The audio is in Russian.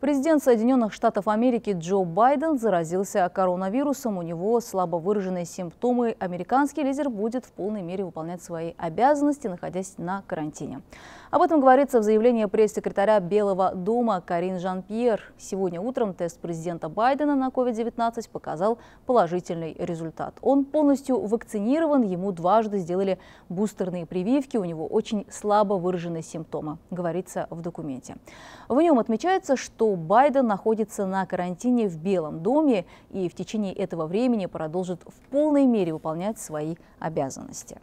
Президент Соединенных Штатов Америки Джо Байден заразился коронавирусом. У него слабо выраженные симптомы. Американский лидер будет в полной мере выполнять свои обязанности, находясь на карантине. Об этом говорится в заявлении пресс-секретаря Белого дома Карин Жан-Пьер. Сегодня утром тест президента Байдена на COVID-19 показал положительный результат. Он полностью вакцинирован, ему дважды сделали бустерные прививки, у него очень слабо выраженные симптомы, говорится в документе. В нем отмечается, что Байден находится на карантине в Белом доме и в течение этого времени продолжит в полной мере выполнять свои обязанности.